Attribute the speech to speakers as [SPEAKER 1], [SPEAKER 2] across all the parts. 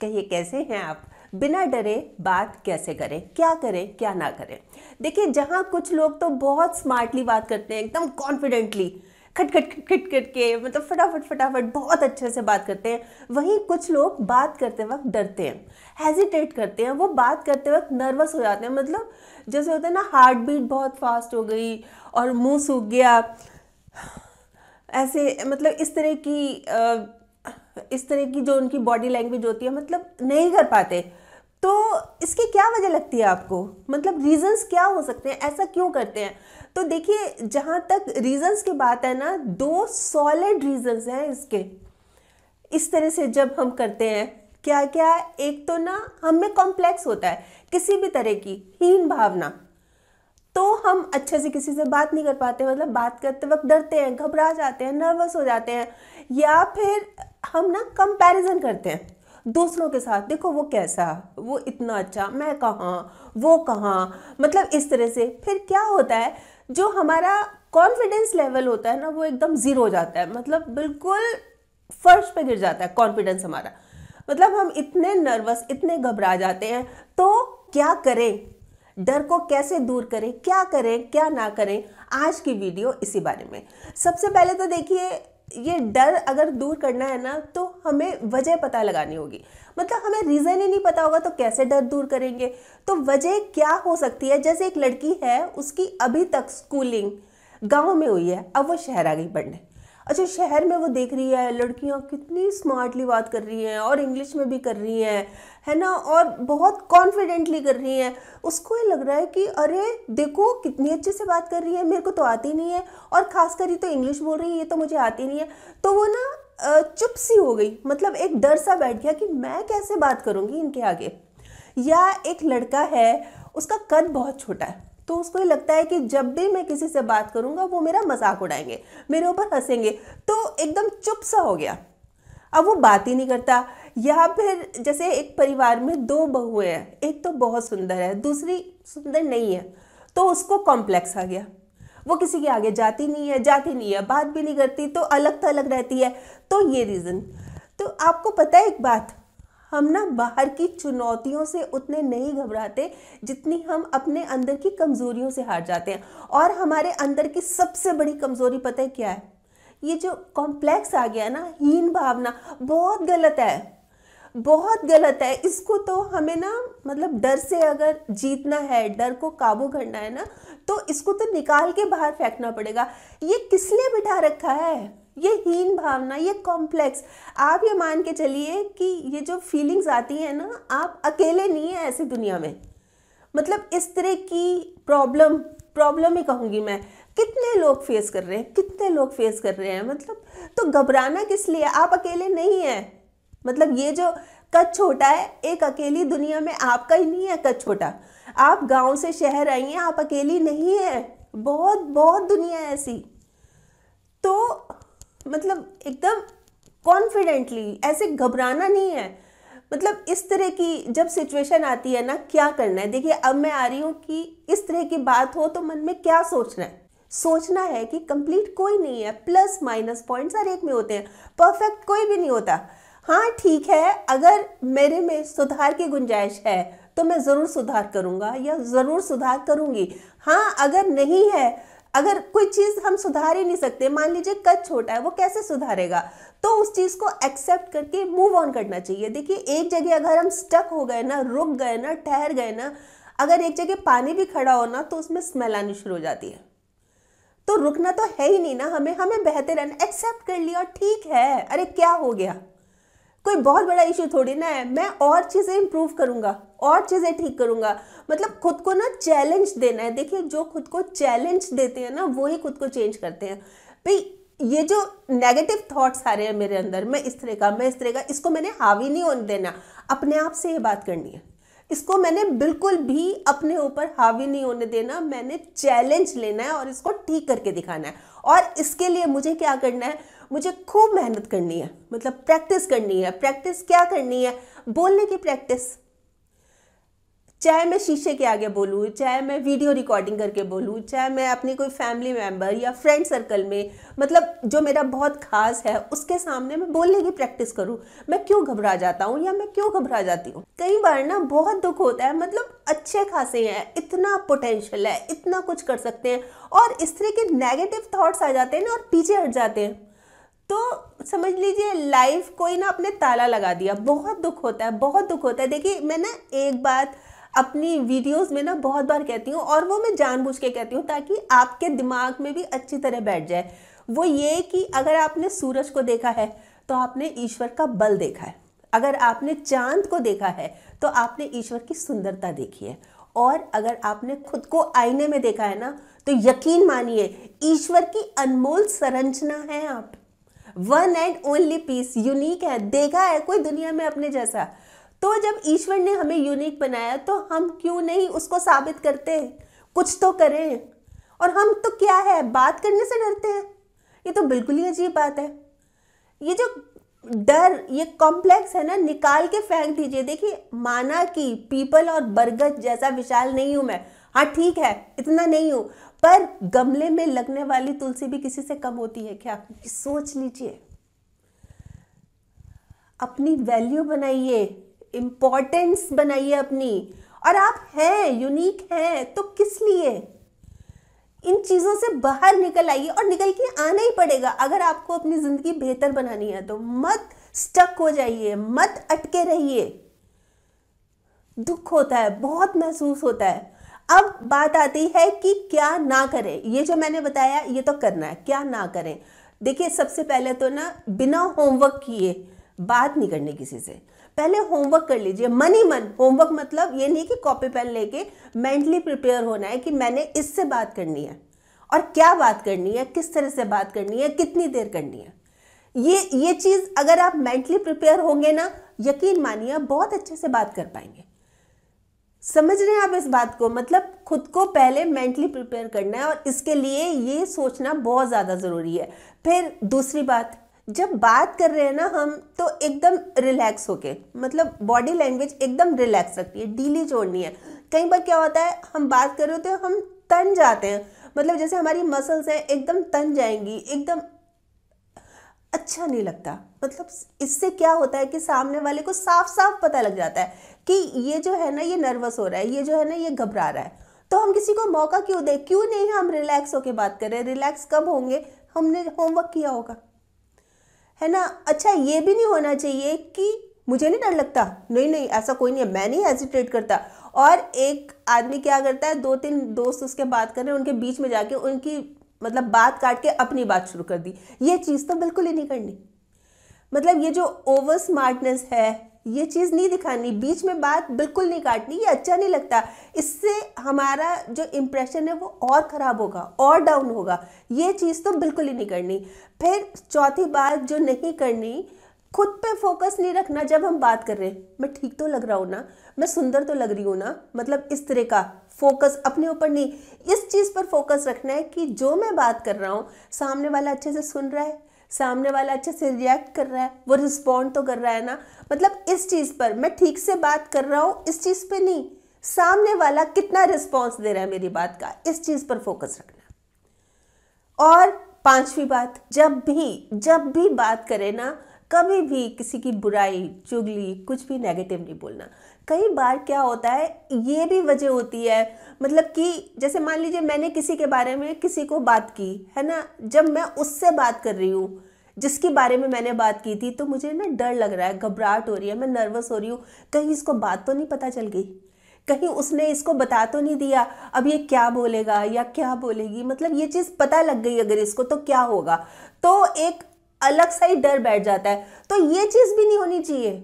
[SPEAKER 1] कहिए कैसे हैं आप बिना डरे बात कैसे करें क्या करें क्या ना करें देखिए जहाँ कुछ लोग तो बहुत स्मार्टली बात करते हैं एकदम कॉन्फिडेंटली खट खट खट खट के मतलब फटाफट फटाफट बहुत अच्छे से बात करते हैं वहीं कुछ लोग बात करते वक्त डरते हैं हेजिटेट करते हैं वो बात करते वक्त नर्वस हो जाते हैं मतलब जैसे होता है ना हार्ट बीट बहुत फास्ट हो गई और मुंह सूख गया ऐसे मतलब इस तरह की आ, इस तरह की जो उनकी बॉडी लैंग्वेज होती है मतलब नहीं कर पाते तो इसकी क्या वजह लगती है आपको मतलब रीज़न्स क्या हो सकते हैं ऐसा क्यों करते हैं तो देखिए जहाँ तक रीज़न्स की बात है ना दो सॉलिड रीज़न्स हैं इसके इस तरह से जब हम करते हैं क्या क्या एक तो ना हम में कॉम्प्लेक्स होता है किसी भी तरह की हीन भावना तो हम अच्छे से किसी से बात नहीं कर पाते मतलब बात करते वक्त डरते हैं घबरा जाते हैं नर्वस हो जाते हैं या फिर हम ना कंपैरिजन करते हैं दूसरों के साथ देखो वो कैसा वो इतना अच्छा मैं कहाँ वो कहाँ मतलब इस तरह से फिर क्या होता है जो हमारा कॉन्फिडेंस लेवल होता है ना वो एकदम ज़ीरो हो जाता है मतलब बिल्कुल फर्श पे गिर जाता है कॉन्फिडेंस हमारा मतलब हम इतने नर्वस इतने घबरा जाते हैं तो क्या करें डर को कैसे दूर करें क्या करें क्या ना करें आज की वीडियो इसी बारे में सबसे पहले तो देखिए ये डर अगर दूर करना है ना तो हमें वजह पता लगानी होगी मतलब हमें रीज़न ही नहीं पता होगा तो कैसे डर दूर करेंगे तो वजह क्या हो सकती है जैसे एक लड़की है उसकी अभी तक स्कूलिंग गांव में हुई है अब वो शहर आ गई पढ़ने अच्छा शहर में वो देख रही है लड़कियाँ कितनी स्मार्टली बात कर रही हैं और इंग्लिश में भी कर रही हैं है ना और बहुत कॉन्फिडेंटली कर रही हैं उसको ये लग रहा है कि अरे देखो कितनी अच्छे से बात कर रही है मेरे को तो आती नहीं है और कर ये तो इंग्लिश बोल रही है ये तो मुझे आती नहीं है तो वो ना चुप सी हो गई मतलब एक डर सा बैठ गया कि मैं कैसे बात करूँगी इनके आगे या एक लड़का है उसका कद बहुत छोटा है तो उसको ये लगता है कि जब भी मैं किसी से बात करूँगा वो मेरा मजाक उड़ाएंगे मेरे ऊपर हंसेंगे तो एकदम चुप सा हो गया अब वो बात ही नहीं करता या फिर जैसे एक परिवार में दो बहुएं हैं एक तो बहुत सुंदर है दूसरी सुंदर नहीं है तो उसको कॉम्प्लेक्स आ गया वो किसी के आगे जाती नहीं है जाती नहीं है बात भी नहीं करती तो अलग थलग रहती है तो ये रीज़न तो आपको पता है एक बात हम ना बाहर की चुनौतियों से उतने नहीं घबराते जितनी हम अपने अंदर की कमज़ोरियों से हार जाते हैं और हमारे अंदर की सबसे बड़ी कमज़ोरी पता है क्या है ये जो कॉम्प्लेक्स आ गया ना हीन भावना बहुत गलत है बहुत गलत है इसको तो हमें ना मतलब डर से अगर जीतना है डर को काबू करना है ना तो इसको तो निकाल के बाहर फेंकना पड़ेगा ये किस लिए बिठा रखा है ये हीन भावना ये कॉम्प्लेक्स आप ये मान के चलिए कि ये जो फीलिंग्स आती हैं ना आप अकेले नहीं हैं ऐसी दुनिया में मतलब इस तरह की प्रॉब्लम प्रॉब्लम ही कहूँगी मैं कितने लोग फेस कर रहे हैं कितने लोग फेस कर रहे हैं मतलब तो घबराना किस लिए आप अकेले नहीं हैं मतलब ये जो कद छोटा है एक अकेली दुनिया में आपका ही नहीं है कद छोटा आप गांव से शहर आई हैं आप अकेली नहीं हैं बहुत बहुत दुनिया है ऐसी मतलब एकदम कॉन्फिडेंटली ऐसे घबराना नहीं है मतलब इस तरह की जब सिचुएशन आती है ना क्या करना है देखिए अब मैं आ रही हूँ कि इस तरह की बात हो तो मन में क्या सोचना है सोचना है कि कंप्लीट कोई नहीं है प्लस माइनस पॉइंट्स हर एक में होते हैं परफेक्ट कोई भी नहीं होता हाँ ठीक है अगर मेरे में सुधार की गुंजाइश है तो मैं ज़रूर सुधार करूँगा या ज़रूर सुधार करूँगी हाँ अगर नहीं है अगर कोई चीज़ हम सुधार ही नहीं सकते मान लीजिए कद छोटा है वो कैसे सुधारेगा तो उस चीज़ को एक्सेप्ट करके मूव ऑन करना चाहिए देखिए एक जगह अगर हम स्टक हो गए ना रुक गए ना ठहर गए ना अगर एक जगह पानी भी खड़ा हो ना तो उसमें स्मेल आनी शुरू हो जाती है तो रुकना तो है ही नहीं ना हमें हमें बेहतर रहना एक्सेप्ट कर लिया ठीक है अरे क्या हो गया कोई बहुत बड़ा इशू थोड़ी ना है मैं और चीज़ें इम्प्रूव करूँगा और चीज़ें ठीक करूँगा मतलब खुद को ना चैलेंज देना है देखिए जो खुद को चैलेंज देते हैं ना वो ही खुद को चेंज करते हैं भाई ये जो नेगेटिव थॉट्स आ रहे हैं मेरे अंदर मैं इस तरह का मैं इस तरह का इसको मैंने हावी नहीं होने देना अपने आप से ये बात करनी है इसको मैंने बिल्कुल भी अपने ऊपर हावी नहीं होने देना मैंने चैलेंज लेना है और इसको ठीक करके दिखाना है और इसके लिए मुझे क्या करना है मुझे खूब मेहनत करनी है मतलब प्रैक्टिस करनी है प्रैक्टिस क्या करनी है बोलने की प्रैक्टिस चाहे मैं शीशे के आगे बोलूँ चाहे मैं वीडियो रिकॉर्डिंग करके बोलूँ चाहे मैं अपनी कोई फैमिली मेम्बर या फ्रेंड सर्कल में मतलब जो मेरा बहुत खास है उसके सामने मैं बोलने की प्रैक्टिस करूँ मैं क्यों घबरा जाता हूँ या मैं क्यों घबरा जाती हूँ कई बार ना बहुत दुख होता है मतलब अच्छे खासे हैं इतना पोटेंशियल है इतना कुछ कर सकते हैं और इस तरह के नेगेटिव थाट्स आ जाते हैं ना और पीछे हट जाते हैं तो समझ लीजिए लाइफ कोई ना अपने ताला लगा दिया बहुत दुख होता है बहुत दुख होता है देखिए मैं ना एक बात अपनी वीडियोस में ना बहुत बार कहती हूँ और वो मैं जानबूझ के कहती हूँ ताकि आपके दिमाग में भी अच्छी तरह बैठ जाए वो ये कि अगर आपने सूरज को देखा है तो आपने ईश्वर का बल देखा है अगर आपने चांद को देखा है तो आपने ईश्वर की सुंदरता देखी है और अगर आपने खुद को आईने में देखा है ना तो यकीन मानिए ईश्वर की अनमोल संरचना है आप one and only piece unique है देखा है कोई दुनिया में अपने जैसा तो जब ईश्वर ने हमें यूनिक बनाया तो हम क्यों नहीं उसको साबित करते कुछ तो करें और हम तो क्या है बात करने से डरते हैं ये तो बिल्कुल ही अजीब बात है ये जो डर ये कॉम्प्लेक्स है ना निकाल के फेंक दीजिए देखिए माना कि पीपल और बरगद जैसा विशाल नहीं हूं मैं हाँ ठीक है इतना नहीं हूँ पर गमले में लगने वाली तुलसी भी किसी से कम होती है क्या सोच लीजिए अपनी वैल्यू बनाइए इंपॉर्टेंस बनाइए अपनी और आप हैं यूनिक हैं तो किस लिए इन चीज़ों से बाहर निकल आइए और निकल के आना ही पड़ेगा अगर आपको अपनी ज़िंदगी बेहतर बनानी है तो मत स्टक हो जाइए मत अटके रहिए दुख होता है बहुत महसूस होता है अब बात आती है कि क्या ना करें ये जो मैंने बताया ये तो करना है क्या ना करें देखिए सबसे पहले तो ना बिना होमवर्क किए बात नहीं करनी किसी से पहले होमवर्क कर लीजिए मन ही मन होमवर्क मतलब ये नहीं कि कॉपी पेन लेके मेंटली प्रिपेयर होना है कि मैंने इससे बात करनी है और क्या बात करनी है किस तरह से बात करनी है कितनी देर करनी है ये ये चीज़ अगर आप मेंटली प्रिपेयर होंगे ना यकीन मानिए बहुत अच्छे से बात कर पाएंगे समझ रहे हैं आप इस बात को मतलब खुद को पहले मेंटली प्रिपेयर करना है और इसके लिए ये सोचना बहुत ज़्यादा ज़रूरी है फिर दूसरी बात जब बात कर रहे हैं ना हम तो एकदम रिलैक्स होके मतलब बॉडी लैंग्वेज एकदम रिलैक्स रखती है डीली जोड़नी है कई बार क्या होता है हम बात कर रहे होते हैं हम तन जाते हैं मतलब जैसे हमारी मसल्स हैं एकदम तन जाएंगी एकदम अच्छा नहीं लगता मतलब इससे क्या होता है कि सामने वाले को साफ साफ पता लग जाता है कि ये जो है ना ये नर्वस हो रहा है ये जो है ना ये घबरा रहा है तो हम किसी को मौका क्यों दें क्यों नहीं हम रिलैक्स होकर बात कर रहे हैं रिलैक्स कब होंगे हमने होमवर्क किया होगा है ना अच्छा ये भी नहीं होना चाहिए कि मुझे नहीं डर लगता नहीं नहीं ऐसा कोई नहीं है मैं नहीं हेजिटेट करता और एक आदमी क्या करता है दो तीन दोस्त उसके बात कर रहे हैं उनके बीच में जाके उनकी मतलब बात काट के अपनी बात शुरू कर दी ये चीज़ तो बिल्कुल ही नहीं करनी मतलब ये जो ओवर स्मार्टनेस है ये चीज़ नहीं दिखानी बीच में बात बिल्कुल नहीं काटनी ये अच्छा नहीं लगता इससे हमारा जो इम्प्रेशन है वो और ख़राब होगा और डाउन होगा ये चीज़ तो बिल्कुल ही नहीं करनी फिर चौथी बात जो नहीं करनी खुद पे फोकस नहीं रखना जब हम बात कर रहे हैं मैं ठीक तो लग रहा हूँ ना मैं सुंदर तो लग रही हूँ ना मतलब इस तरह का फोकस अपने ऊपर नहीं इस चीज़ पर फोकस रखना है कि जो मैं बात कर रहा हूँ सामने वाला अच्छे से सुन रहा है सामने वाला अच्छे से रिएक्ट कर रहा है वो रिस्पॉन्ड तो कर रहा है ना मतलब इस चीज़ पर मैं ठीक से बात कर रहा हूँ इस चीज़ पर नहीं सामने वाला कितना रिस्पॉन्स दे रहा है मेरी बात का इस चीज़ पर फोकस रखना और पांचवी बात जब भी जब भी बात करें ना कभी भी किसी की बुराई चुगली कुछ भी नेगेटिव नहीं बोलना कई बार क्या होता है ये भी वजह होती है मतलब कि जैसे मान लीजिए मैंने किसी के बारे में किसी को बात की है ना जब मैं उससे बात कर रही हूँ जिसके बारे में मैंने बात की थी तो मुझे ना डर लग रहा है घबराहट हो रही है मैं नर्वस हो रही हूँ कहीं इसको बात तो नहीं पता चल गई कहीं उसने इसको बता तो नहीं दिया अब ये क्या बोलेगा या क्या बोलेगी मतलब ये चीज़ पता लग गई अगर इसको तो क्या होगा तो एक अलग सा ही डर बैठ जाता है तो ये चीज़ भी नहीं होनी चाहिए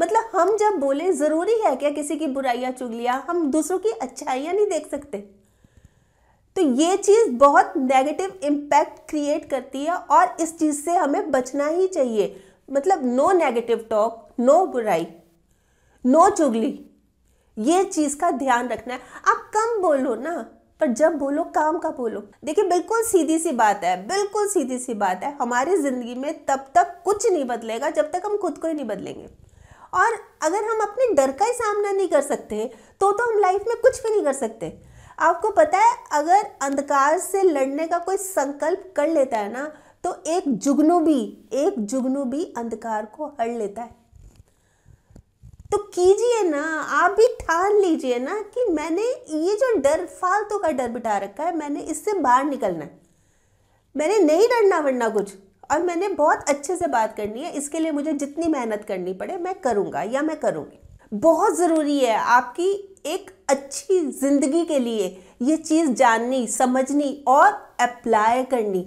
[SPEAKER 1] मतलब हम जब बोले ज़रूरी है क्या किसी की चुग लिया हम दूसरों की अच्छाइयाँ नहीं देख सकते तो ये चीज़ बहुत नेगेटिव इम्पैक्ट क्रिएट करती है और इस चीज़ से हमें बचना ही चाहिए मतलब नो नेगेटिव टॉक नो बुराई नो चुगली ये चीज़ का ध्यान रखना है आप कम बोलो ना पर जब बोलो काम का बोलो देखिए बिल्कुल सीधी सी बात है बिल्कुल सीधी सी बात है हमारी ज़िंदगी में तब तक कुछ नहीं बदलेगा जब तक हम खुद को ही नहीं बदलेंगे और अगर हम अपने डर का ही सामना नहीं कर सकते तो तो हम लाइफ में कुछ भी नहीं कर सकते आपको पता है अगर अंधकार से लड़ने का कोई संकल्प कर लेता है ना तो एक जुगनू भी एक जुगनू भी अंधकार को हर लेता है तो कीजिए ना आप भी ठान लीजिए ना कि मैंने ये जो डर फालतू का डर बिठा रखा है मैंने इससे बाहर निकलना है मैंने नहीं डरना वरना कुछ और मैंने बहुत अच्छे से बात करनी है इसके लिए मुझे जितनी मेहनत करनी पड़े मैं करूँगा या मैं करूँगी बहुत ज़रूरी है आपकी एक अच्छी ज़िंदगी के लिए ये चीज़ जाननी समझनी और अप्लाई करनी